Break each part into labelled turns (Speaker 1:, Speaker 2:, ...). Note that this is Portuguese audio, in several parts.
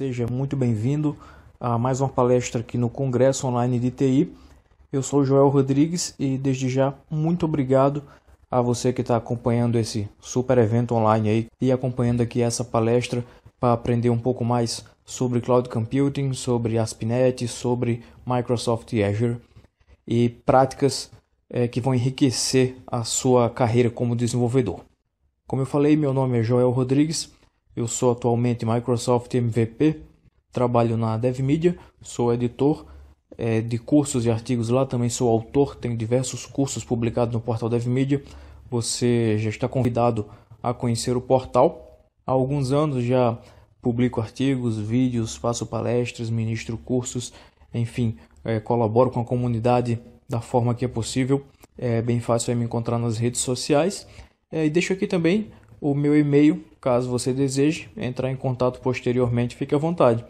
Speaker 1: Seja muito bem-vindo a mais uma palestra aqui no Congresso Online de TI. Eu sou Joel Rodrigues e desde já muito obrigado a você que está acompanhando esse super evento online aí e acompanhando aqui essa palestra para aprender um pouco mais sobre Cloud Computing, sobre ASP.NET, sobre Microsoft Azure e práticas é, que vão enriquecer a sua carreira como desenvolvedor. Como eu falei, meu nome é Joel Rodrigues eu sou atualmente Microsoft MVP, trabalho na DevMedia, sou editor é, de cursos e artigos lá, também sou autor, tenho diversos cursos publicados no portal DevMedia. Você já está convidado a conhecer o portal. Há alguns anos já publico artigos, vídeos, faço palestras, ministro cursos, enfim, é, colaboro com a comunidade da forma que é possível. É bem fácil é me encontrar nas redes sociais. É, e deixo aqui também o meu e-mail, caso você deseje entrar em contato posteriormente, fique à vontade.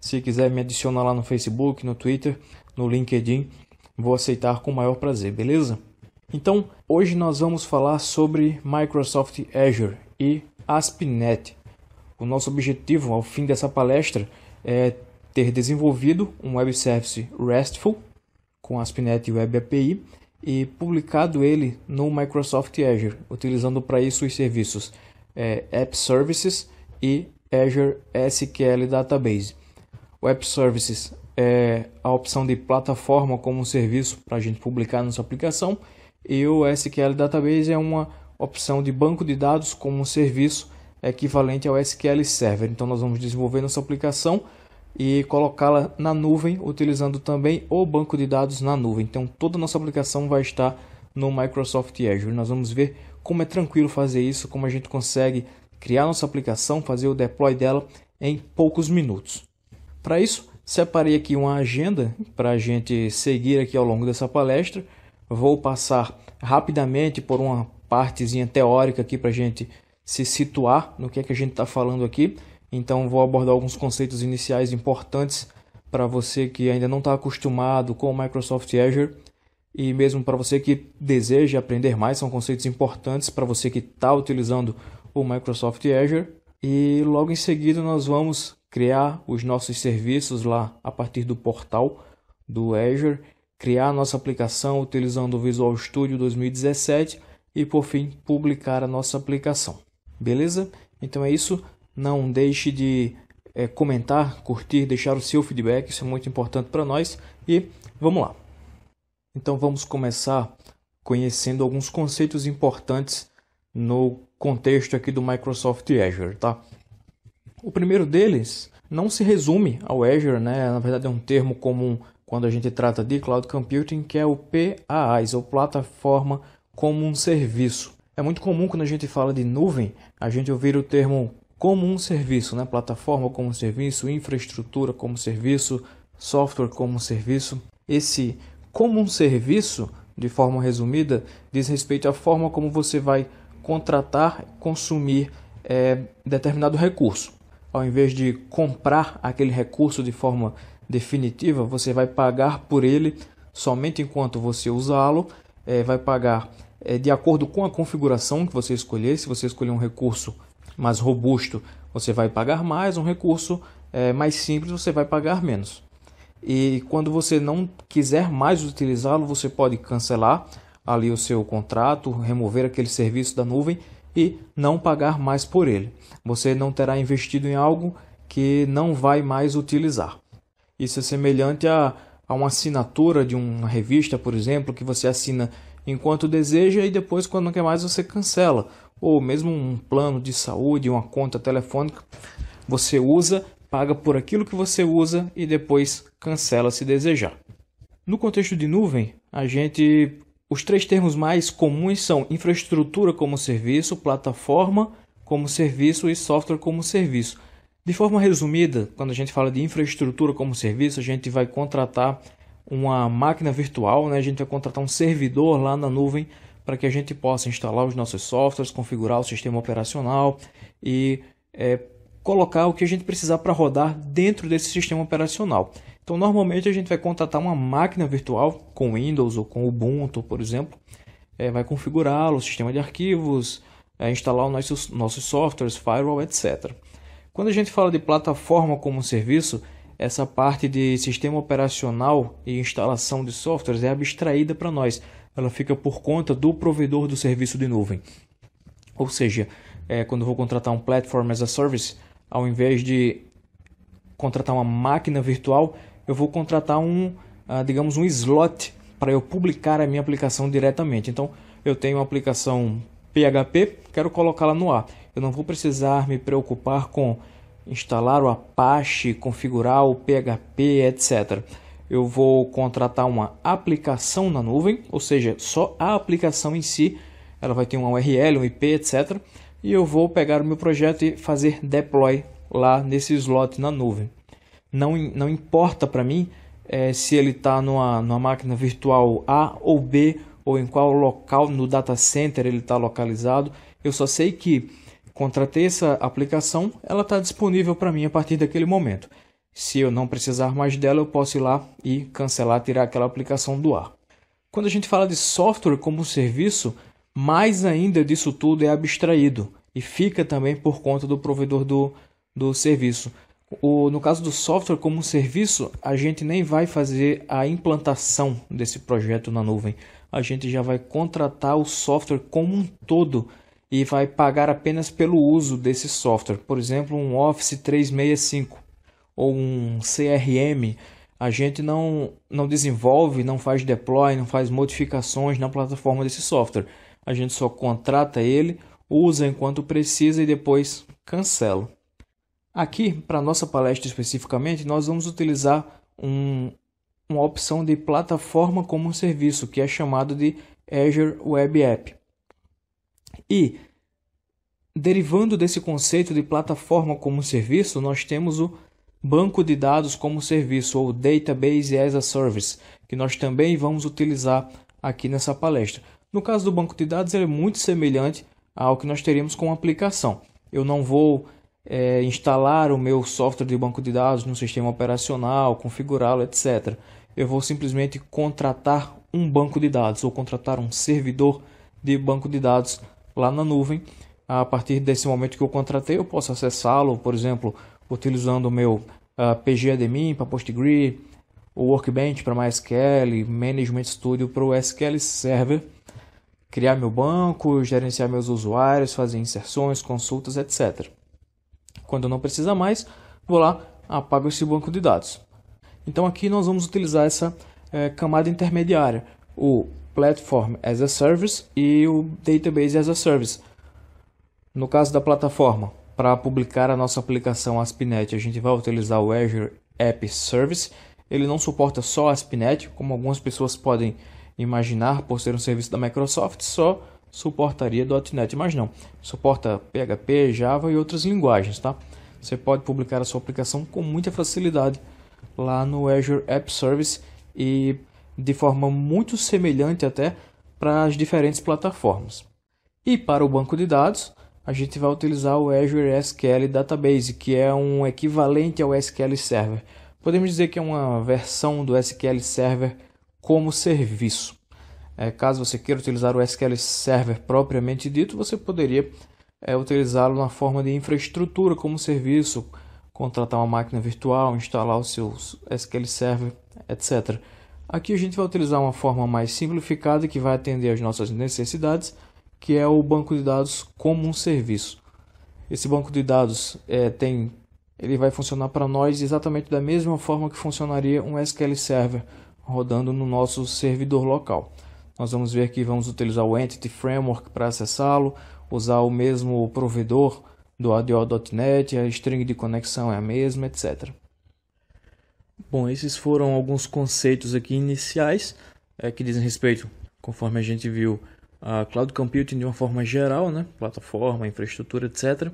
Speaker 1: Se quiser me adicionar lá no Facebook, no Twitter, no LinkedIn, vou aceitar com o maior prazer, beleza? Então, hoje nós vamos falar sobre Microsoft Azure e ASP.NET. O nosso objetivo ao fim dessa palestra é ter desenvolvido um web service RESTful com ASP.NET Web API e publicado ele no Microsoft Azure, utilizando para isso os serviços é, App Services e Azure SQL Database. O App Services é a opção de plataforma como serviço para a gente publicar nossa aplicação e o SQL Database é uma opção de banco de dados como serviço equivalente ao SQL Server. Então nós vamos desenvolver nossa aplicação e colocá-la na nuvem, utilizando também o banco de dados na nuvem. Então, toda a nossa aplicação vai estar no Microsoft Azure. Nós vamos ver como é tranquilo fazer isso, como a gente consegue criar nossa aplicação, fazer o deploy dela em poucos minutos. Para isso, separei aqui uma agenda para a gente seguir aqui ao longo dessa palestra. Vou passar rapidamente por uma partezinha teórica aqui para a gente se situar no que é que a gente está falando aqui. Então vou abordar alguns conceitos iniciais importantes para você que ainda não está acostumado com o Microsoft Azure e mesmo para você que deseja aprender mais, são conceitos importantes para você que está utilizando o Microsoft Azure. E logo em seguida nós vamos criar os nossos serviços lá a partir do portal do Azure, criar nossa aplicação utilizando o Visual Studio 2017 e por fim publicar a nossa aplicação. Beleza? Então é isso. Não deixe de é, comentar, curtir, deixar o seu feedback, isso é muito importante para nós. E vamos lá. Então vamos começar conhecendo alguns conceitos importantes no contexto aqui do Microsoft Azure, tá? O primeiro deles não se resume ao Azure, né? Na verdade é um termo comum quando a gente trata de cloud computing, que é o PaaS, ou plataforma como um serviço. É muito comum quando a gente fala de nuvem, a gente ouvir o termo como um serviço, né? plataforma como serviço, infraestrutura como serviço, software como serviço. Esse como um serviço, de forma resumida, diz respeito à forma como você vai contratar, consumir é, determinado recurso. Ao invés de comprar aquele recurso de forma definitiva, você vai pagar por ele somente enquanto você usá-lo, é, vai pagar é, de acordo com a configuração que você escolher. Se você escolher um recurso mais robusto, você vai pagar mais, um recurso é, mais simples, você vai pagar menos. E quando você não quiser mais utilizá-lo, você pode cancelar ali o seu contrato, remover aquele serviço da nuvem e não pagar mais por ele. Você não terá investido em algo que não vai mais utilizar. Isso é semelhante a, a uma assinatura de uma revista, por exemplo, que você assina enquanto deseja e depois, quando não quer mais, você cancela ou mesmo um plano de saúde, uma conta telefônica, você usa, paga por aquilo que você usa e depois cancela se desejar. No contexto de nuvem, a gente os três termos mais comuns são infraestrutura como serviço, plataforma como serviço e software como serviço. De forma resumida, quando a gente fala de infraestrutura como serviço, a gente vai contratar uma máquina virtual, né? a gente vai contratar um servidor lá na nuvem para que a gente possa instalar os nossos softwares, configurar o sistema operacional e é, colocar o que a gente precisar para rodar dentro desse sistema operacional. Então, normalmente a gente vai contratar uma máquina virtual com Windows ou com Ubuntu, por exemplo, é, vai configurá-lo, sistema de arquivos, é, instalar os nossos, nossos softwares, firewall, etc. Quando a gente fala de plataforma como serviço, essa parte de sistema operacional e instalação de softwares é abstraída para nós, ela fica por conta do provedor do serviço de nuvem. Ou seja, é, quando eu vou contratar um Platform as a Service, ao invés de contratar uma máquina virtual, eu vou contratar um, ah, digamos, um slot para eu publicar a minha aplicação diretamente. Então, eu tenho uma aplicação PHP, quero colocá-la no ar. Eu não vou precisar me preocupar com instalar o Apache, configurar o PHP, etc eu vou contratar uma aplicação na nuvem, ou seja, só a aplicação em si, ela vai ter uma URL, um IP, etc. E eu vou pegar o meu projeto e fazer deploy lá nesse slot na nuvem. Não, não importa para mim é, se ele está numa, numa máquina virtual A ou B, ou em qual local no data center ele está localizado. Eu só sei que contratei essa aplicação, ela está disponível para mim a partir daquele momento. Se eu não precisar mais dela, eu posso ir lá e cancelar, tirar aquela aplicação do ar. Quando a gente fala de software como serviço, mais ainda disso tudo é abstraído e fica também por conta do provedor do, do serviço. O, no caso do software como serviço, a gente nem vai fazer a implantação desse projeto na nuvem. A gente já vai contratar o software como um todo e vai pagar apenas pelo uso desse software. Por exemplo, um Office 365 ou um CRM, a gente não, não desenvolve, não faz deploy, não faz modificações na plataforma desse software. A gente só contrata ele, usa enquanto precisa e depois cancela. Aqui, para nossa palestra especificamente, nós vamos utilizar um, uma opção de plataforma como um serviço, que é chamado de Azure Web App. E derivando desse conceito de plataforma como serviço, nós temos o banco de dados como serviço ou database as a service, que nós também vamos utilizar aqui nessa palestra. No caso do banco de dados, ele é muito semelhante ao que nós teríamos com a aplicação. Eu não vou é, instalar o meu software de banco de dados no sistema operacional, configurá-lo, etc. Eu vou simplesmente contratar um banco de dados ou contratar um servidor de banco de dados lá na nuvem. A partir desse momento que eu contratei, eu posso acessá-lo, por exemplo, utilizando o meu uh, ah, PGAdmin para PostgreSQL, o Workbench para MySQL, Management Studio para o SQL Server, criar meu banco, gerenciar meus usuários, fazer inserções, consultas, etc. Quando não precisa mais, vou lá, apago esse banco de dados. Então aqui nós vamos utilizar essa eh, camada intermediária, o Platform as a Service e o Database as a Service. No caso da plataforma, para publicar a nossa aplicação ASP.NET, A gente vai utilizar o Azure App Service. Ele não suporta só ASP.NET, como algumas pessoas podem imaginar, por ser um serviço da Microsoft, só suportaria .NET, mas não. Suporta PHP, Java e outras linguagens, tá? Você pode publicar a sua aplicação com muita facilidade lá no Azure App Service e de forma muito semelhante até para as diferentes plataformas. E para o banco de dados, a gente vai utilizar o Azure SQL Database, que é um equivalente ao SQL Server. Podemos dizer que é uma versão do SQL Server como serviço. É, caso você queira utilizar o SQL Server propriamente dito, você poderia é, utilizá-lo na forma de infraestrutura como serviço, contratar uma máquina virtual, instalar o seu SQL Server, etc. Aqui a gente vai utilizar uma forma mais simplificada que vai atender às nossas necessidades que é o banco de dados como um serviço. Esse banco de dados é, tem, ele vai funcionar para nós exatamente da mesma forma que funcionaria um SQL Server rodando no nosso servidor local. Nós vamos ver que vamos utilizar o Entity Framework para acessá-lo, usar o mesmo provedor do ADO.NET, a string de conexão é a mesma, etc. Bom, esses foram alguns conceitos aqui iniciais é, que dizem respeito, conforme a gente viu, a cloud computing de uma forma geral, né? plataforma, infraestrutura, etc.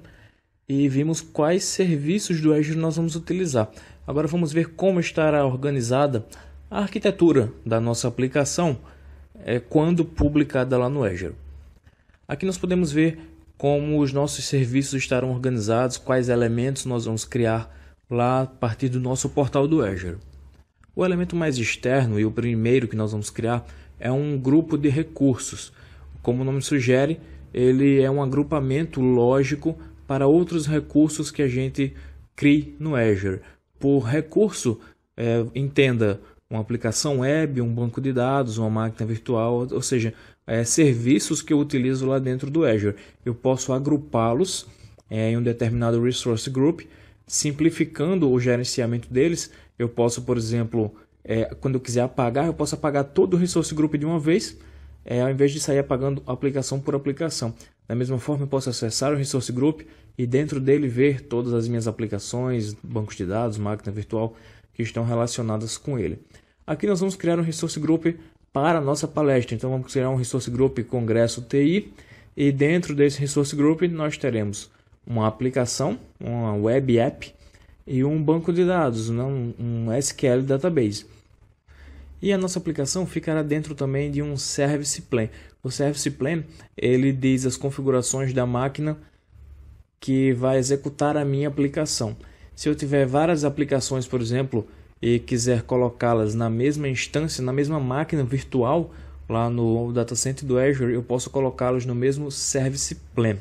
Speaker 1: E vimos quais serviços do Azure nós vamos utilizar. Agora vamos ver como estará organizada a arquitetura da nossa aplicação é, quando publicada lá no Azure. Aqui nós podemos ver como os nossos serviços estarão organizados, quais elementos nós vamos criar lá a partir do nosso portal do Azure. O elemento mais externo e o primeiro que nós vamos criar é um grupo de recursos como o nome sugere, ele é um agrupamento lógico para outros recursos que a gente crie no Azure. Por recurso, é, entenda uma aplicação web, um banco de dados, uma máquina virtual, ou seja, é, serviços que eu utilizo lá dentro do Azure. Eu posso agrupá-los é, em um determinado resource group, simplificando o gerenciamento deles. Eu posso, por exemplo, é, quando eu quiser apagar, eu posso apagar todo o resource group de uma vez é, ao invés de sair apagando aplicação por aplicação. Da mesma forma, eu posso acessar o Resource Group e dentro dele ver todas as minhas aplicações, bancos de dados, máquina virtual que estão relacionadas com ele. Aqui nós vamos criar um Resource Group para a nossa palestra. Então vamos criar um Resource Group Congresso TI e dentro desse Resource Group nós teremos uma aplicação, uma web app e um banco de dados, um SQL database. E a nossa aplicação ficará dentro também de um Service Plan. O Service Plan ele diz as configurações da máquina que vai executar a minha aplicação. Se eu tiver várias aplicações, por exemplo, e quiser colocá-las na mesma instância, na mesma máquina virtual, lá no data center do Azure, eu posso colocá-los no mesmo Service Plan.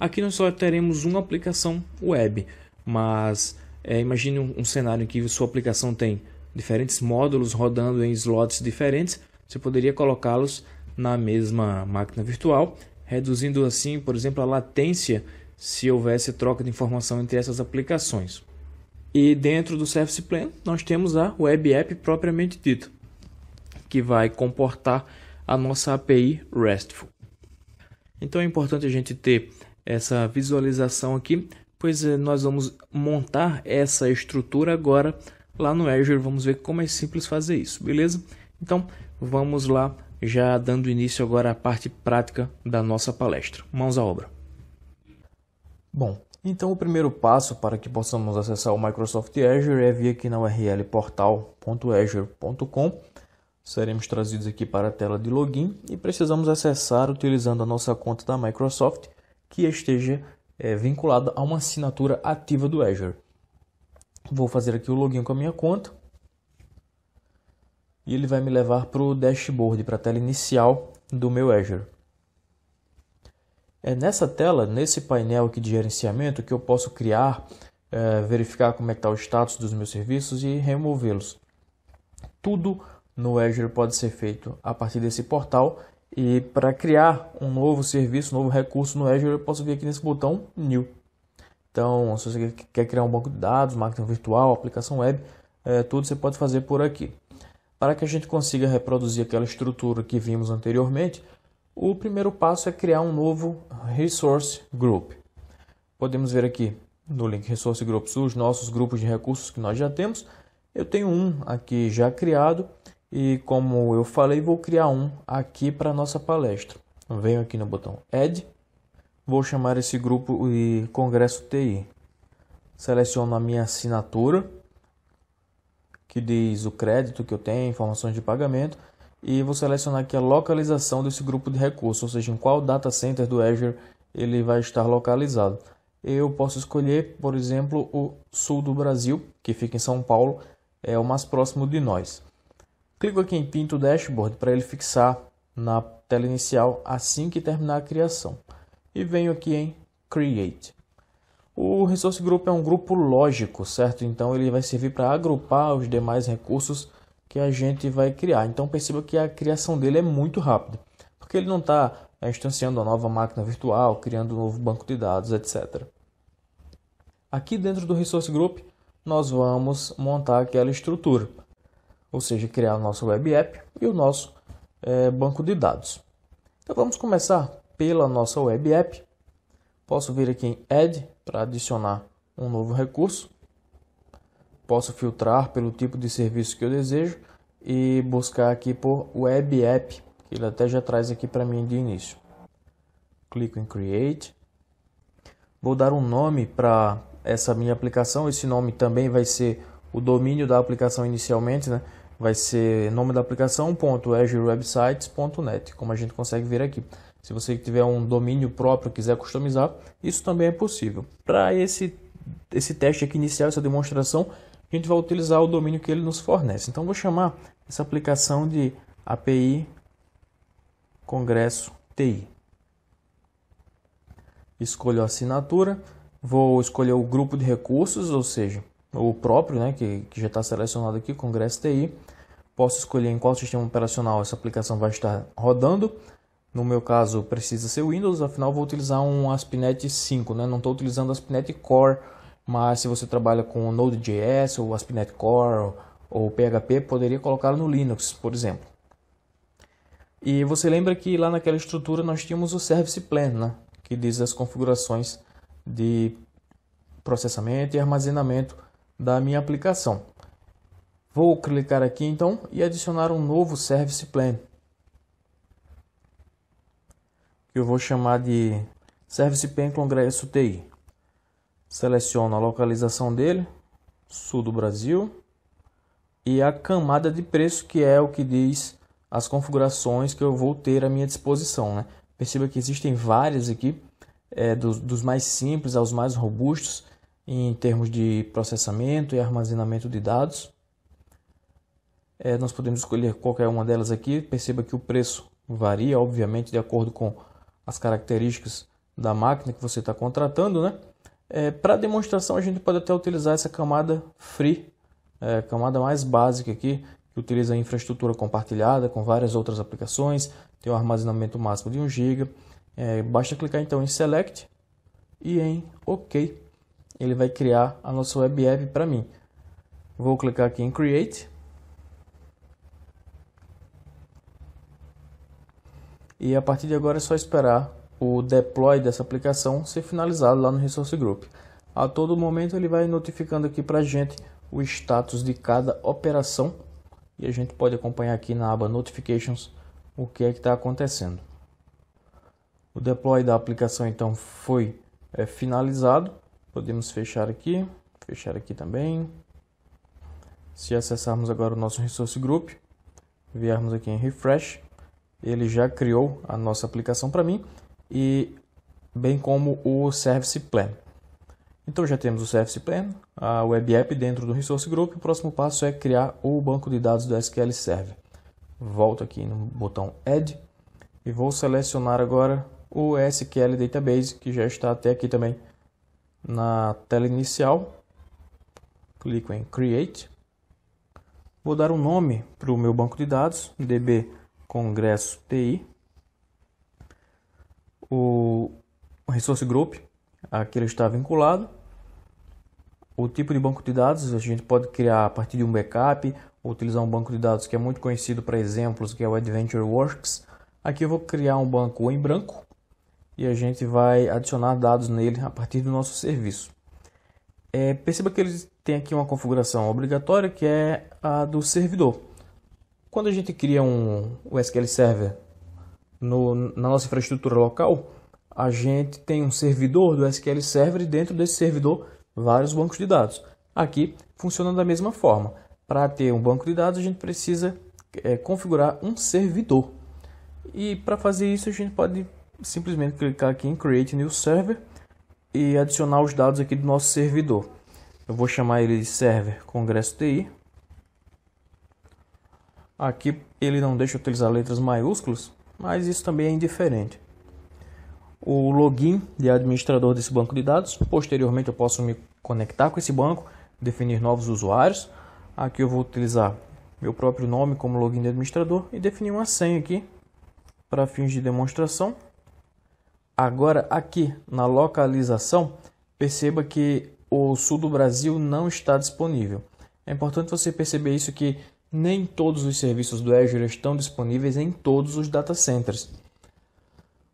Speaker 1: Aqui nós só teremos uma aplicação web, mas é, imagine um, um cenário em que sua aplicação tem diferentes módulos rodando em slots diferentes, você poderia colocá-los na mesma máquina virtual, reduzindo assim, por exemplo, a latência se houvesse troca de informação entre essas aplicações. E dentro do Service Plan, nós temos a Web App propriamente dita, que vai comportar a nossa API RESTful. Então é importante a gente ter essa visualização aqui, pois eh, nós vamos montar essa estrutura agora lá no Azure. Vamos ver como é simples fazer isso, beleza? Então, vamos lá, já dando início agora à parte prática da nossa palestra. Mãos à obra. Bom, então o primeiro passo para que possamos acessar o Microsoft Azure é vir aqui na URL portal.azure.com. Seremos trazidos aqui para a tela de login e precisamos acessar utilizando a nossa conta da Microsoft que esteja é, vinculada a uma assinatura ativa do Azure. Vou fazer aqui o login com a minha conta. E ele vai me levar para o dashboard, para a tela inicial do meu Azure. É nessa tela, nesse painel aqui de gerenciamento, que eu posso criar, é, verificar como é que está o status dos meus serviços e removê-los. Tudo no Azure pode ser feito a partir desse portal e para criar um novo serviço, um novo recurso no Azure, eu posso vir aqui nesse botão New. Então, se você quer criar um banco de dados, máquina virtual, aplicação web, é, tudo você pode fazer por aqui. Para que a gente consiga reproduzir aquela estrutura que vimos anteriormente, o primeiro passo é criar um novo Resource Group. Podemos ver aqui no link Resource Groups os nossos grupos de recursos que nós já temos. Eu tenho um aqui já criado e, como eu falei, vou criar um aqui para a nossa palestra. Então, venho aqui no botão Add Vou chamar esse grupo de Congresso TI. Seleciono a minha assinatura, que diz o crédito que eu tenho, informações de pagamento, e vou selecionar aqui a localização desse grupo de recursos, ou seja, em qual data center do Azure ele vai estar localizado. Eu posso escolher, por exemplo, o sul do Brasil, que fica em São Paulo, é o mais próximo de nós. Clico aqui em Pinto Dashboard para ele fixar na tela inicial assim que terminar a criação e venho aqui em Create. O Resource Group é um grupo lógico, certo? Então ele vai servir para agrupar os demais recursos que a gente vai criar. Então perceba que a criação dele é muito rápida, porque ele não está é, instanciando a nova máquina virtual, criando um novo banco de dados, etc. Aqui dentro do Resource Group, nós vamos montar aquela estrutura, ou seja, criar o nosso web app e o nosso é, banco de dados. Então vamos começar pela nossa web app. Posso vir aqui em Add para adicionar um novo recurso. Posso filtrar pelo tipo de serviço que eu desejo e buscar aqui por web app, que ele até já traz aqui para mim de início. Clico em Create. Vou dar um nome para essa minha aplicação. Esse nome também vai ser o domínio da aplicação inicialmente, né? Vai ser nome da net como a gente consegue ver aqui. Se você tiver um domínio próprio, quiser customizar, isso também é possível. Para esse, esse teste aqui inicial, essa demonstração, a gente vai utilizar o domínio que ele nos fornece. Então, vou chamar essa aplicação de API Congresso TI. Escolho a assinatura, vou escolher o grupo de recursos, ou seja, o próprio, né, que, que já está selecionado aqui, Congresso TI. Posso escolher em qual sistema operacional essa aplicação vai estar rodando. No meu caso, precisa ser Windows, afinal vou utilizar um ASP.NET 5, né? não estou utilizando ASP.NET Core, mas se você trabalha com Node.js ou ASP.NET Core ou PHP, poderia colocar no Linux, por exemplo. E você lembra que lá naquela estrutura nós tínhamos o Service Plan, né? que diz as configurações de processamento e armazenamento da minha aplicação. Vou clicar aqui então e adicionar um novo Service Plan que eu vou chamar de Service Pen Congresso TI. Seleciono a localização dele, sul do Brasil, e a camada de preço, que é o que diz as configurações que eu vou ter à minha disposição. Né? Perceba que existem várias aqui, é, dos, dos mais simples aos mais robustos, em termos de processamento e armazenamento de dados. É, nós podemos escolher qualquer uma delas aqui. Perceba que o preço varia, obviamente, de acordo com as características da máquina que você está contratando, né? É, Para demonstração a gente pode até utilizar essa camada free, é, camada mais básica aqui, que utiliza infraestrutura compartilhada com várias outras aplicações, tem um armazenamento máximo de 1 GB. É, basta clicar então em Select e em OK. Ele vai criar a nossa web app para mim. Vou clicar aqui em Create e a partir de agora é só esperar o deploy dessa aplicação ser finalizado lá no Resource Group. A todo momento ele vai notificando aqui para a gente o status de cada operação e a gente pode acompanhar aqui na aba Notifications o que é que está acontecendo. O deploy da aplicação então foi é, finalizado. Podemos fechar aqui, fechar aqui também. Se acessarmos agora o nosso Resource Group, viermos aqui em Refresh, ele já criou a nossa aplicação para mim e bem como o Service Plan. Então já temos o Service Plan, a Web App dentro do Resource Group. O próximo passo é criar o banco de dados do SQL Server. Volto aqui no botão Add e vou selecionar agora o SQL Database que já está até aqui também na tela inicial. Clico em Create. Vou dar um nome para o meu banco de dados, DB Congresso TI, o Resource Group, a que ele está vinculado, o tipo de banco de dados, a gente pode criar a partir de um backup, ou utilizar um banco de dados que é muito conhecido para exemplos, que é o AdventureWorks. Aqui eu vou criar um banco em branco e a gente vai adicionar dados nele a partir do nosso serviço. É, perceba que ele tem aqui uma configuração obrigatória que é a do servidor. Quando a gente cria um SQL Server no, na nossa infraestrutura local, a gente tem um servidor do SQL Server e dentro desse servidor vários bancos de dados. Aqui funciona da mesma forma. Para ter um banco de dados, a gente precisa é, configurar um servidor. E para fazer isso, a gente pode simplesmente clicar aqui em Create New Server e adicionar os dados aqui do nosso servidor. Eu vou chamar ele de Server Congresso TI Aqui ele não deixa utilizar letras maiúsculas, mas isso também é indiferente. O login de administrador desse banco de dados, posteriormente eu posso me conectar com esse banco, definir novos usuários. Aqui eu vou utilizar meu próprio nome como login de administrador e definir uma senha aqui para fins de demonstração. Agora aqui na localização, perceba que o sul do Brasil não está disponível. É importante você perceber isso que nem todos os serviços do Azure estão disponíveis em todos os data centers.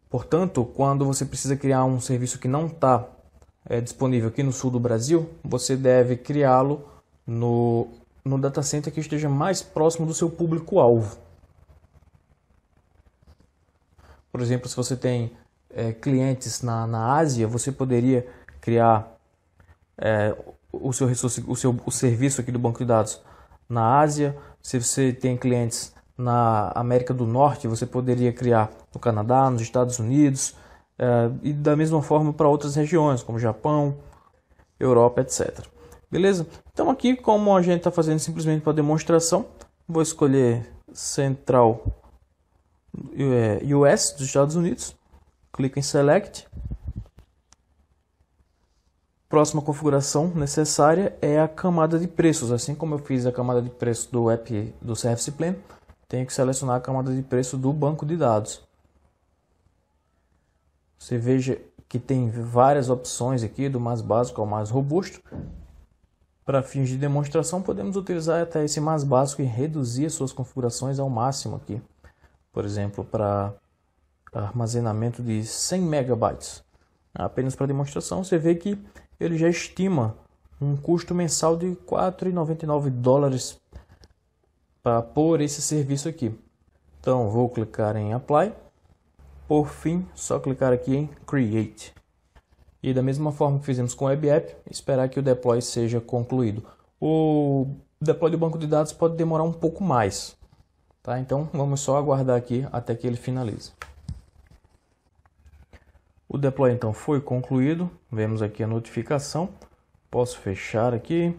Speaker 1: Portanto, quando você precisa criar um serviço que não está é, eh, disponível aqui no sul do Brasil, você deve criá-lo no, no data center que esteja mais próximo do seu público-alvo. Por exemplo, se você tem é, clientes na, na Ásia, você poderia criar é, o, seu, o, seu, o serviço aqui do banco de dados na Ásia, se você tem clientes na América do Norte, você poderia criar no Canadá, nos Estados Unidos eh, e da mesma forma para outras regiões, como Japão, Europa, etc. Beleza? Então, aqui, como a gente está fazendo simplesmente para demonstração, vou escolher Central eh, US dos Estados Unidos, clico em Select. Próxima configuração necessária é a camada de preços. Assim como eu fiz a camada de preço do app do Service Plan, tenho que selecionar a camada de preço do banco de dados. Você veja que tem várias opções aqui, do mais básico ao mais robusto. Para fins de demonstração, podemos utilizar até esse mais básico e reduzir suas configurações ao máximo aqui. Por exemplo, para armazenamento de 100 megabytes, Apenas para demonstração, você vê que ele já estima um custo mensal de 4,99 dólares para por esse serviço aqui. Então vou clicar em Apply. Por fim, só clicar aqui em Create. E da mesma forma que fizemos com o Web App, esperar que o deploy seja concluído. O deploy do banco de dados pode demorar um pouco mais. Tá? Então vamos só aguardar aqui até que ele finalize. O deploy então foi concluído, vemos aqui a notificação, posso fechar aqui,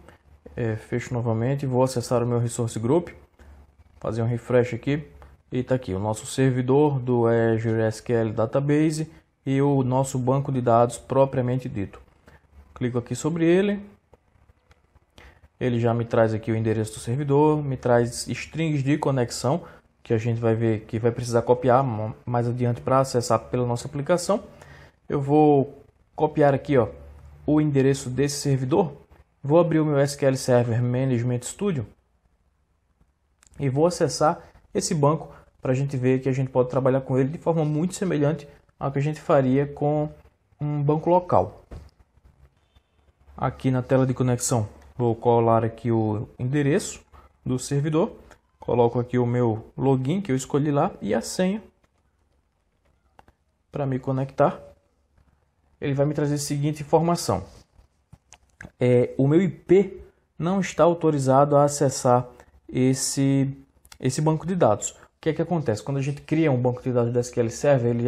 Speaker 1: é, fecho novamente, vou acessar o meu resource group, fazer um refresh aqui, e está aqui o nosso servidor do Azure SQL Database e o nosso banco de dados propriamente dito. Clico aqui sobre ele, ele já me traz aqui o endereço do servidor, me traz strings de conexão, que a gente vai ver que vai precisar copiar mais adiante para acessar pela nossa aplicação. Eu vou copiar aqui ó, o endereço desse servidor. Vou abrir o meu SQL Server Management Studio e vou acessar esse banco para a gente ver que a gente pode trabalhar com ele de forma muito semelhante ao que a gente faria com um banco local. Aqui na tela de conexão vou colar aqui o endereço do servidor, coloco aqui o meu login que eu escolhi lá e a senha para me conectar ele vai me trazer a seguinte informação. É, o meu IP não está autorizado a acessar esse, esse banco de dados. O que é que acontece? Quando a gente cria um banco de dados da SQL Server, ele,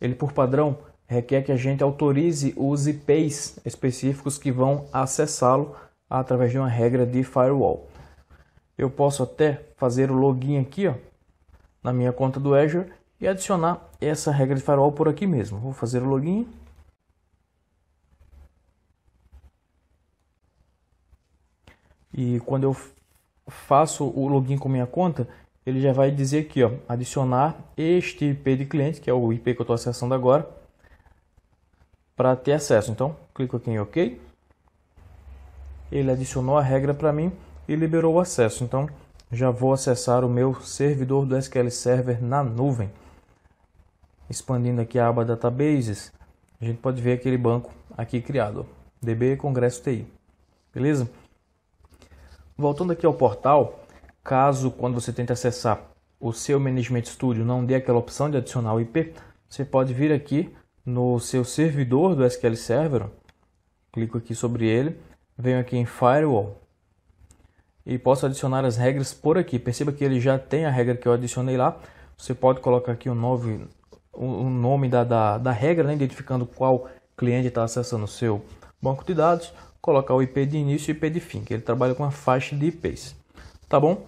Speaker 1: ele por padrão requer que a gente autorize os IPs específicos que vão acessá-lo através de uma regra de firewall. Eu posso até fazer o login aqui ó, na minha conta do Azure e adicionar essa regra de farol por aqui mesmo. Vou fazer o login. E quando eu faço o login com minha conta, ele já vai dizer aqui, ó, adicionar este IP de cliente, que é o IP que eu estou acessando agora, para ter acesso. Então, clico aqui em OK. Ele adicionou a regra para mim e liberou o acesso. Então, já vou acessar o meu servidor do SQL Server na nuvem. Expandindo aqui a aba Databases, a gente pode ver aquele banco aqui criado, DB Congresso TI. Beleza? Voltando aqui ao portal, caso quando você tente acessar o seu Management Studio não dê aquela opção de adicionar o IP, você pode vir aqui no seu servidor do SQL Server, clico aqui sobre ele, venho aqui em Firewall e posso adicionar as regras por aqui. Perceba que ele já tem a regra que eu adicionei lá. Você pode colocar aqui o um novo, o nome da, da, da regra, né? identificando qual cliente está acessando o seu banco de dados, colocar o IP de início e IP de fim, que ele trabalha com a faixa de IPs. Tá bom?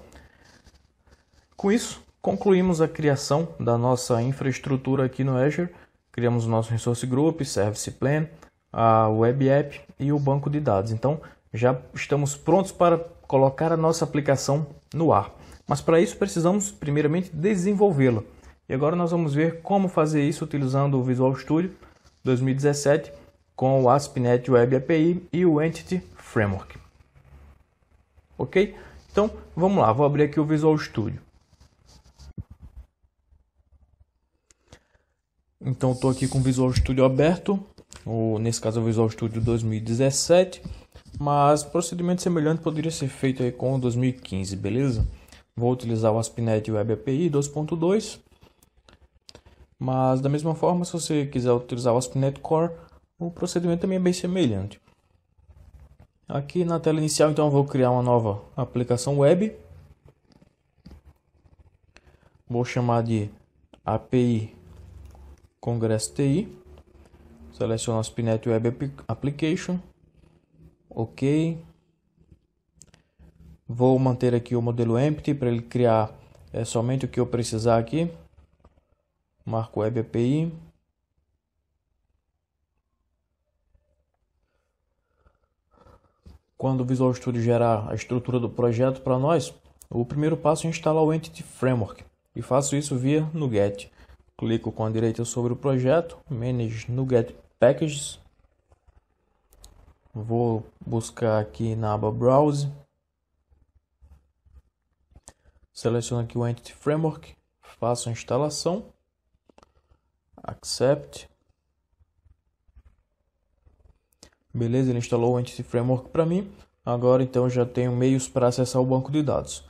Speaker 1: Com isso, concluímos a criação da nossa infraestrutura aqui no Azure, criamos o nosso Resource Group, Service Plan, a Web App e o banco de dados. Então, já estamos prontos para colocar a nossa aplicação no ar. Mas para isso precisamos primeiramente desenvolvê-la. E agora nós vamos ver como fazer isso utilizando o Visual Studio 2017 com o ASP.NET Web API e o Entity Framework. Ok? Então vamos lá, vou abrir aqui o Visual Studio. Então estou aqui com o Visual Studio aberto, ou nesse caso o Visual Studio 2017, mas procedimento semelhante poderia ser feito aí com o 2015, beleza? Vou utilizar o ASP.NET Web API 2.2 mas da mesma forma, se você quiser utilizar o ASP.NET Core, o procedimento também é bem semelhante. Aqui na tela inicial, então, eu vou criar uma nova aplicação web. Vou chamar de API Congress TI. Seleciono o ASP.NET Web Application. OK. Vou manter aqui o modelo empty para ele criar é, somente o que eu precisar aqui. Marco Web API. Quando o Visual Studio gerar a estrutura do projeto para nós, o primeiro passo é instalar o Entity Framework e faço isso via NuGet. Clico com a direita sobre o projeto, Manage NuGet Packages. Vou buscar aqui na aba Browse. Seleciono aqui o Entity Framework, faço a instalação accept. Beleza, ele instalou o Entity framework para mim. Agora então já tenho meios para acessar o banco de dados.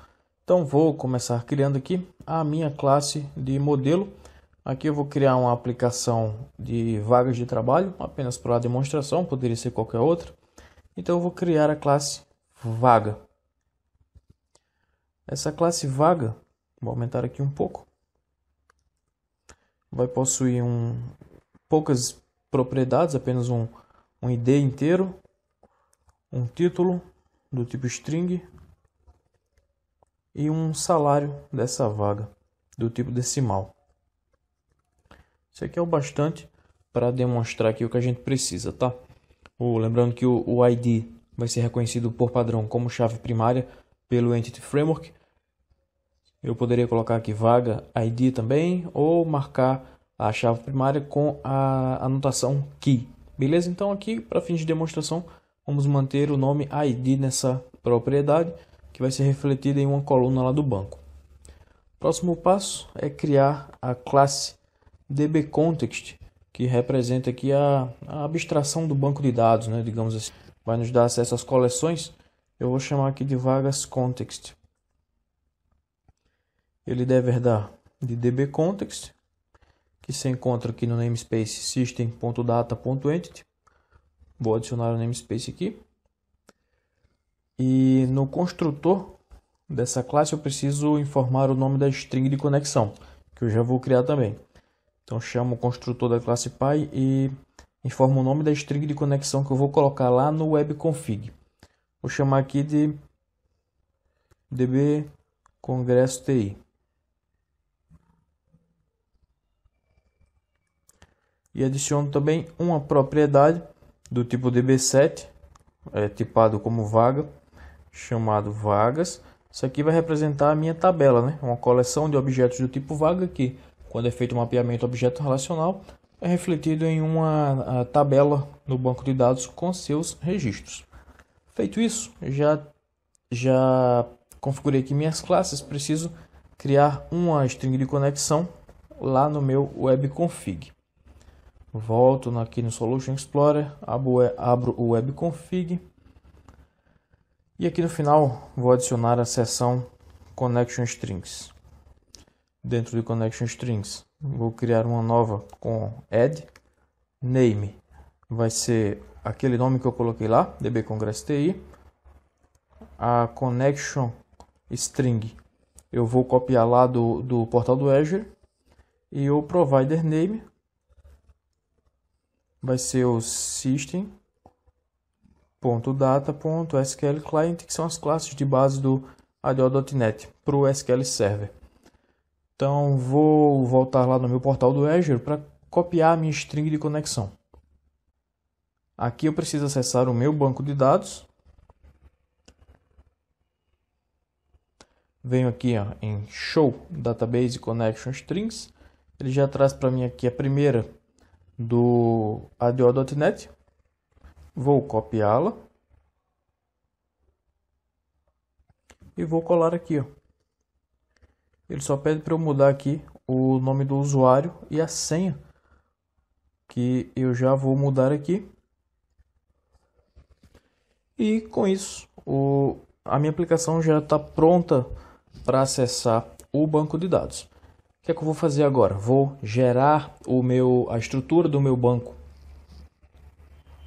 Speaker 1: Então vou começar criando aqui a minha classe de modelo. Aqui eu vou criar uma aplicação de vagas de trabalho, apenas para demonstração, poderia ser qualquer outra. Então eu vou criar a classe vaga. Essa classe vaga, vou aumentar aqui um pouco vai possuir um, poucas propriedades, apenas um, um ID inteiro, um título do tipo string e um salário dessa vaga do tipo decimal. Isso aqui é o bastante para demonstrar aqui o que a gente precisa, tá? O, lembrando que o, o ID vai ser reconhecido por padrão como chave primária pelo Entity Framework, eu poderia colocar aqui vaga ID também ou marcar a chave primária com a anotação key. Beleza? Então aqui, para fins de demonstração, vamos manter o nome ID nessa propriedade, que vai ser refletida em uma coluna lá do banco. Próximo passo é criar a classe dbContext, que representa aqui a, a abstração do banco de dados, né, digamos assim. Vai nos dar acesso às coleções. Eu vou chamar aqui de vagas context ele deve herdar de dbcontext, que se encontra aqui no namespace system.data.entity. Vou adicionar o namespace aqui. E no construtor dessa classe eu preciso informar o nome da string de conexão, que eu já vou criar também. Então chamo o construtor da classe pai e informo o nome da string de conexão que eu vou colocar lá no webconfig. Vou chamar aqui de db congresso TI. e adiciono também uma propriedade do tipo DB7, é, tipado como vaga, chamado vagas. Isso aqui vai representar a minha tabela, né? uma coleção de objetos do tipo vaga que, quando é feito o um mapeamento objeto relacional, é refletido em uma tabela no banco de dados com seus registros. Feito isso, já, já configurei aqui minhas classes, preciso criar uma string de conexão lá no meu webconfig volto aqui no Solution Explorer, abro o WebConfig e aqui no final vou adicionar a seção Connection Strings. Dentro do Connection Strings vou criar uma nova com add name, vai ser aquele nome que eu coloquei lá, DB Congress TI, a Connection String eu vou copiar lá do, do portal do Azure e o provider name vai ser o System.Data.SqlClient que são as classes de base do ADO.NET para o SQL Server. Então vou voltar lá no meu portal do Azure para copiar a minha string de conexão. Aqui eu preciso acessar o meu banco de dados. Venho aqui ó, em Show Database Connection Strings. Ele já traz para mim aqui a primeira do ADO.NET. Vou copiá-la. E vou colar aqui. Ó. Ele só pede para eu mudar aqui o nome do usuário e a senha. Que eu já vou mudar aqui. E com isso, o, a minha aplicação já está pronta para acessar o banco de dados que é que eu vou fazer agora? Vou gerar o meu, a estrutura do meu banco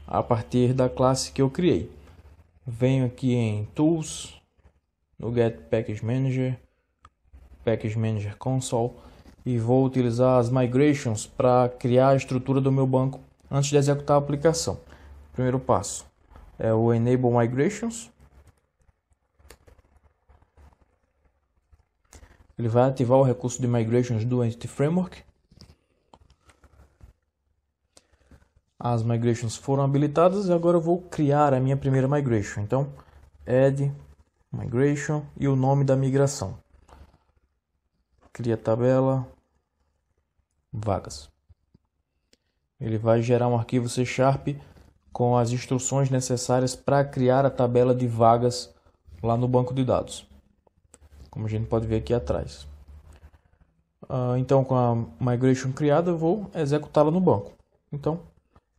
Speaker 1: a partir da classe que eu criei. Venho aqui em Tools, no Get Package Manager, Package Manager Console e vou utilizar as migrations para criar a estrutura do meu banco antes de executar a aplicação. Primeiro passo é o Enable Migrations. Ele vai ativar o recurso de migrations do Entity Framework. As migrations foram habilitadas e agora eu vou criar a minha primeira migration. Então, add migration e o nome da migração. Cria tabela vagas. Ele vai gerar um arquivo C Sharp com as instruções necessárias para criar a tabela de vagas lá no banco de dados como a gente pode ver aqui atrás. Uh, então, com a migration criada, eu vou executá-la no banco. Então,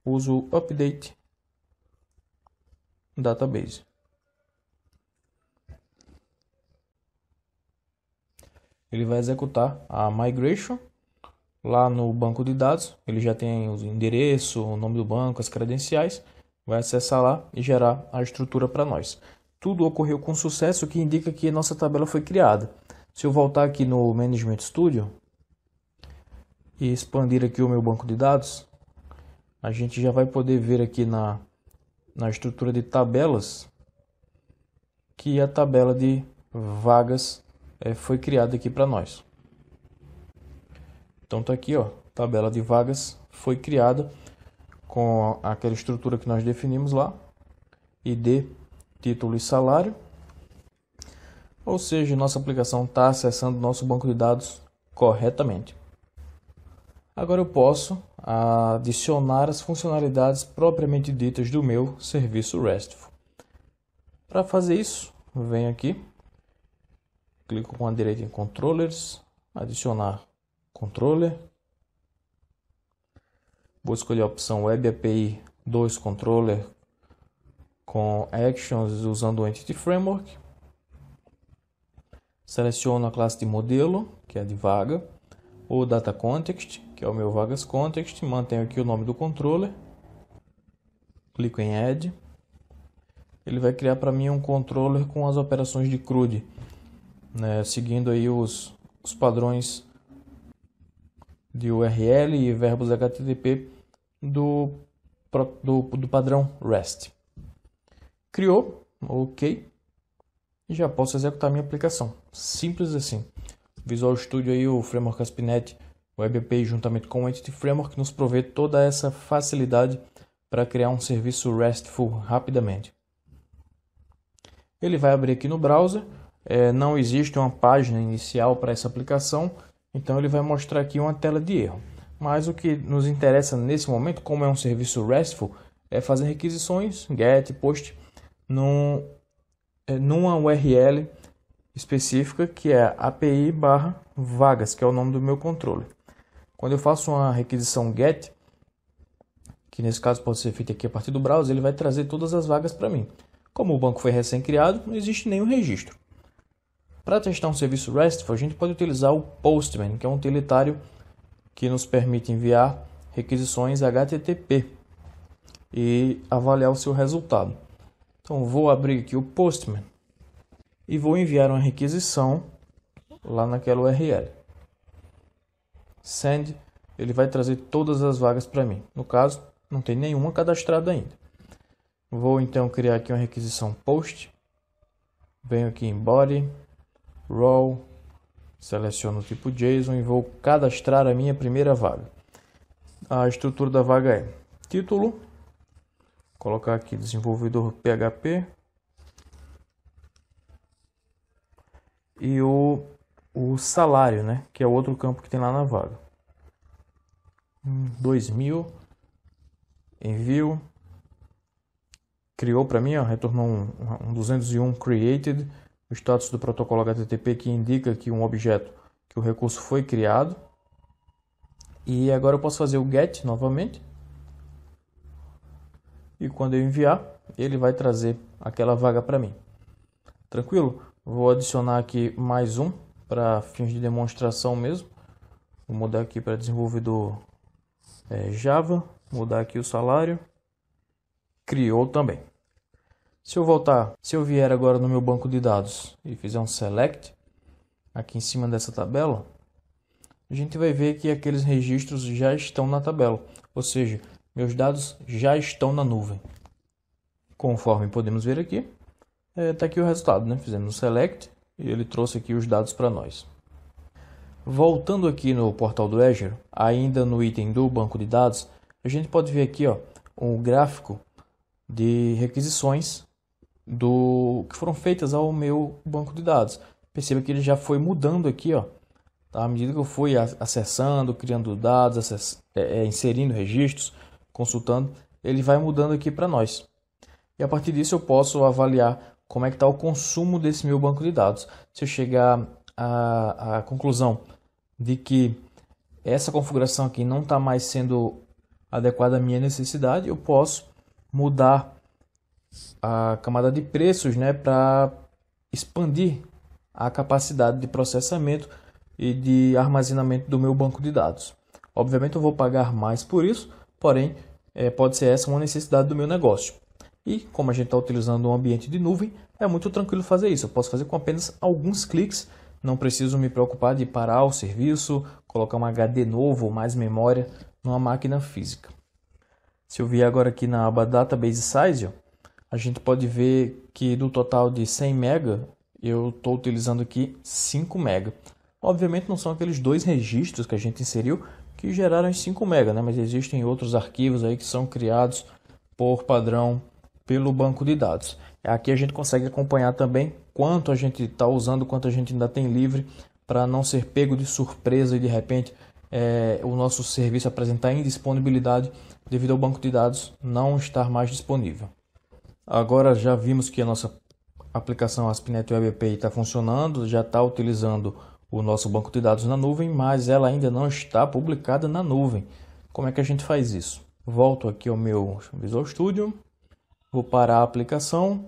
Speaker 1: uso update database. Ele vai executar a migration lá no banco de dados. Ele já tem o endereço, o nome do banco, as credenciais. Vai acessar lá e gerar a estrutura para nós. Tudo ocorreu com sucesso, o que indica que nossa tabela foi criada. Se eu voltar aqui no Management Studio e expandir aqui o meu banco de dados, a gente já vai poder ver aqui na, na estrutura de tabelas que a tabela de vagas é, foi criada aqui para nós. Então tá aqui, ó, tabela de vagas foi criada com aquela estrutura que nós definimos lá, ID título e salário. Ou seja, nossa aplicação está acessando nosso banco de dados corretamente. Agora eu posso adicionar as funcionalidades propriamente ditas do meu serviço RESTful. Para fazer isso, venho aqui, clico com a direita em Controllers, adicionar controller. Vou escolher a opção Web API 2 Controller com actions usando o Entity Framework. Seleciono a classe de modelo, que é de vaga, o data context, que é o meu vagas context, mantenho aqui o nome do controller. Clico em add. Ele vai criar para mim um controller com as operações de CRUD, né, seguindo aí os, os padrões de URL e verbos HTTP do, do, do padrão REST. Criou, ok. E já posso executar minha aplicação. Simples assim. Visual Studio aí, o framework Aspinet, o API juntamente com o Entity Framework nos provê toda essa facilidade para criar um serviço RESTful rapidamente. Ele vai abrir aqui no browser, é, não existe uma página inicial para essa aplicação, então ele vai mostrar aqui uma tela de erro. Mas o que nos interessa nesse momento, como é um serviço RESTful, é fazer requisições, GET, POST, num, é, numa URL específica que é API barra vagas, que é o nome do meu controle. Quando eu faço uma requisição GET, que nesse caso pode ser feita aqui a partir do browser, ele vai trazer todas as vagas para mim. Como o banco foi recém-criado, não existe nenhum registro. Para testar um serviço RESTful, a gente pode utilizar o Postman, que é um utilitário que nos permite enviar requisições HTTP e avaliar o seu resultado. Então vou abrir aqui o Postman e vou enviar uma requisição lá naquela URL. Send, ele vai trazer todas as vagas para mim. No caso, não tem nenhuma cadastrada ainda. Vou então criar aqui uma requisição post. Venho aqui em body, Raw, seleciono o tipo JSON e vou cadastrar a minha primeira vaga. A estrutura da vaga é título, colocar aqui desenvolvedor PHP e o, o salário, né? Que é outro campo que tem lá na vaga. 2000, hum, envio, criou para mim, ó, retornou um, um 201 created, o status do protocolo HTTP que indica que um objeto, que o recurso foi criado. E agora eu posso fazer o get novamente e quando eu enviar, ele vai trazer aquela vaga para mim. Tranquilo? Vou adicionar aqui mais um para fins de demonstração mesmo. Vou mudar aqui para desenvolvedor é, Java, mudar aqui o salário. Criou também. Se eu voltar, se eu vier agora no meu banco de dados e fizer um select aqui em cima dessa tabela, a gente vai ver que aqueles registros já estão na tabela. Ou seja, meus dados já estão na nuvem. Conforme podemos ver aqui, está é, tá aqui o resultado. Né? Fizemos um select e ele trouxe aqui os dados para nós. Voltando aqui no portal do Azure, ainda no item do banco de dados, a gente pode ver aqui ó, um gráfico de requisições do que foram feitas ao meu banco de dados. Perceba que ele já foi mudando aqui, ó, tá? à medida que eu fui acessando, criando dados, acess... é, é inserindo registros, consultando, ele vai mudando aqui para nós. E a partir disso eu posso avaliar como é que está o consumo desse meu banco de dados. Se eu chegar à, à conclusão de que essa configuração aqui não está mais sendo adequada à minha necessidade, eu posso mudar a camada de preços né, para expandir a capacidade de processamento e de armazenamento do meu banco de dados. Obviamente eu vou pagar mais por isso, porém é, pode ser essa uma necessidade do meu negócio. E como a gente está utilizando um ambiente de nuvem, é muito tranquilo fazer isso. Eu posso fazer com apenas alguns cliques, não preciso me preocupar de parar o serviço, colocar um HD novo ou mais memória numa máquina física. Se eu vier agora aqui na aba Database Size, a gente pode ver que do total de 100 MB, eu estou utilizando aqui 5 MB. Obviamente não são aqueles dois registros que a gente inseriu, que geraram em 5 MB, né? mas existem outros arquivos aí que são criados por padrão pelo banco de dados. Aqui a gente consegue acompanhar também quanto a gente está usando, quanto a gente ainda tem livre, para não ser pego de surpresa e de repente é, o nosso serviço apresentar indisponibilidade devido ao banco de dados não estar mais disponível. Agora já vimos que a nossa aplicação Aspinet Web API está funcionando, já está utilizando o nosso banco de dados na nuvem, mas ela ainda não está publicada na nuvem. Como é que a gente faz isso? Volto aqui ao meu Visual Studio, vou para a aplicação,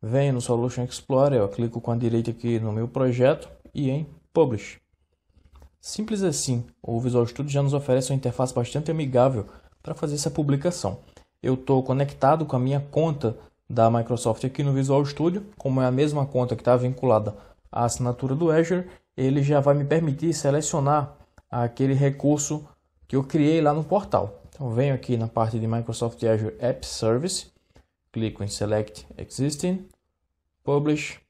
Speaker 1: venho no Solution Explorer, eu clico com a direita aqui no meu projeto e em Publish. Simples assim, o Visual Studio já nos oferece uma interface bastante amigável para fazer essa publicação. Eu estou conectado com a minha conta da Microsoft aqui no Visual Studio, como é a mesma conta que está vinculada à assinatura do Azure, ele já vai me permitir selecionar aquele recurso que eu criei lá no portal. Então venho aqui na parte de Microsoft Azure App Service, clico em Select Existing, Publish.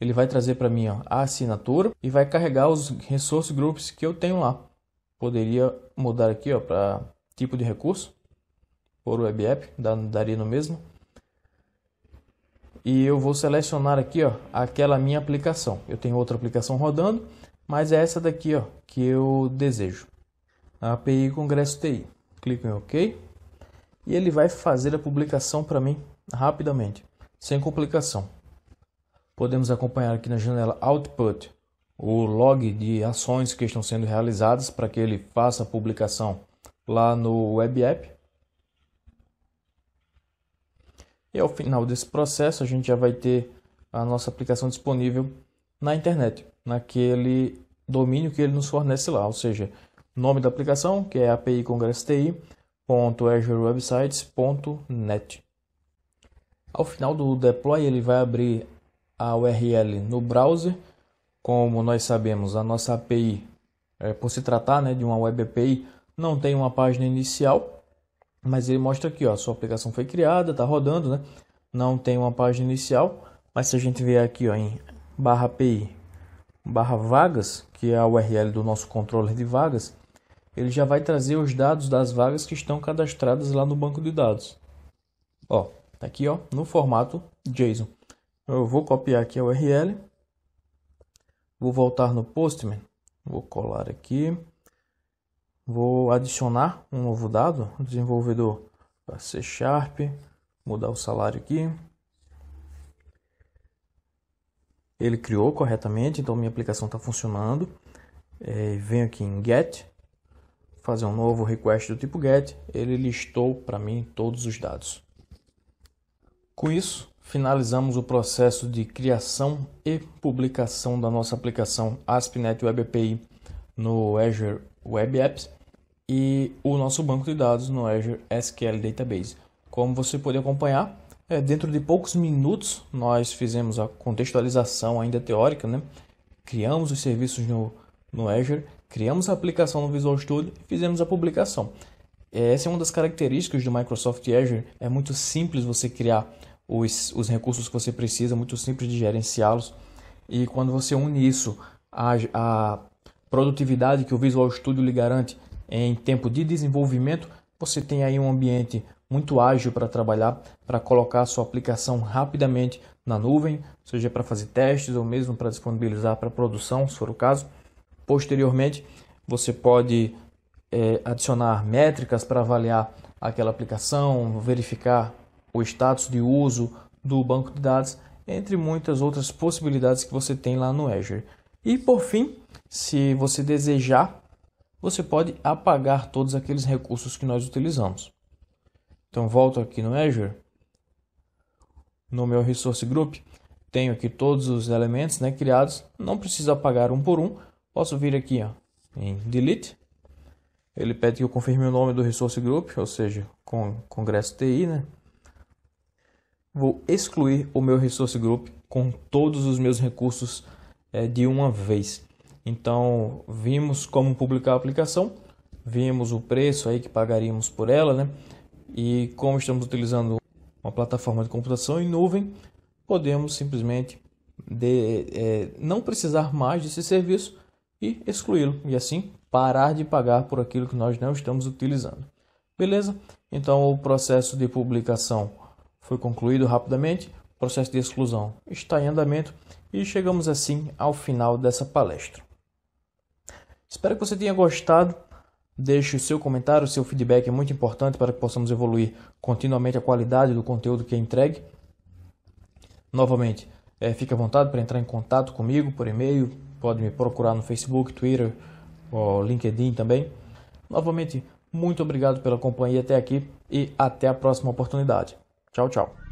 Speaker 1: Ele vai trazer para mim ó, a assinatura e vai carregar os resource groups que eu tenho lá. Poderia mudar aqui para tipo de recurso por web app, daria no mesmo e eu vou selecionar aqui ó, aquela minha aplicação. Eu tenho outra aplicação rodando, mas é essa daqui ó, que eu desejo. API Congresso TI. Clico em OK e ele vai fazer a publicação para mim rapidamente, sem complicação. Podemos acompanhar aqui na janela Output o log de ações que estão sendo realizadas para que ele faça a publicação lá no web app. E ao final desse processo, a gente já vai ter a nossa aplicação disponível na internet, naquele domínio que ele nos fornece lá, ou seja, nome da aplicação, que é api.congressti.azurewebsites.net. Ao final do deploy, ele vai abrir a URL no browser. Como nós sabemos, a nossa API, é, por se tratar né, de uma web API, não tem uma página inicial, mas ele mostra aqui, ó, sua aplicação foi criada, está rodando, né? Não tem uma página inicial, mas se a gente vier aqui ó, em barra API, barra vagas, que é a URL do nosso controller de vagas, ele já vai trazer os dados das vagas que estão cadastradas lá no banco de dados. Ó, tá aqui ó, no formato JSON. Eu vou copiar aqui a URL, vou voltar no Postman, vou colar aqui, Vou adicionar um novo dado, desenvolvedor para C Sharp, mudar o salário aqui. Ele criou corretamente, então minha aplicação está funcionando. É, venho aqui em get, fazer um novo request do tipo get, ele listou para mim todos os dados. Com isso, finalizamos o processo de criação e publicação da nossa aplicação ASP.NET Web API no Azure Web Apps e o nosso banco de dados no Azure SQL Database. Como você pode acompanhar, é, dentro de poucos minutos nós fizemos a contextualização ainda teórica, né? criamos os serviços no, no Azure, criamos a aplicação no Visual Studio e fizemos a publicação. É, essa é uma das características do Microsoft Azure, é muito simples você criar os, os recursos que você precisa, muito simples de gerenciá-los. E quando você une isso à, à produtividade que o Visual Studio lhe garante, em tempo de desenvolvimento, você tem aí um ambiente muito ágil para trabalhar, para colocar a sua aplicação rapidamente na nuvem, seja para fazer testes ou mesmo para disponibilizar para produção, se for o caso. Posteriormente, você pode é, adicionar métricas para avaliar aquela aplicação, verificar o status de uso do banco de dados, entre muitas outras possibilidades que você tem lá no Azure. E por fim, se você desejar você pode apagar todos aqueles recursos que nós utilizamos. Então volto aqui no Azure, no meu Resource Group, tenho aqui todos os elementos né, criados, não preciso apagar um por um, posso vir aqui ó, em Delete, ele pede que eu confirme o nome do Resource Group, ou seja, com Congresso TI, né? Vou excluir o meu Resource Group com todos os meus recursos é, de uma vez. Então, vimos como publicar a aplicação, vimos o preço aí que pagaríamos por ela, né? E como estamos utilizando uma plataforma de computação em nuvem, podemos simplesmente de, é, não precisar mais desse serviço e excluí-lo e assim parar de pagar por aquilo que nós não estamos utilizando. Beleza? Então o processo de publicação foi concluído rapidamente, o processo de exclusão está em andamento e chegamos assim ao final dessa palestra. Espero que você tenha gostado. Deixe o seu comentário, o seu feedback é muito importante para que possamos evoluir continuamente a qualidade do conteúdo que é entregue. Novamente, é, fique à vontade para entrar em contato comigo por e-mail, pode me procurar no Facebook, Twitter, ou LinkedIn também. Novamente, muito obrigado pela companhia até aqui e até a próxima oportunidade. Tchau, tchau.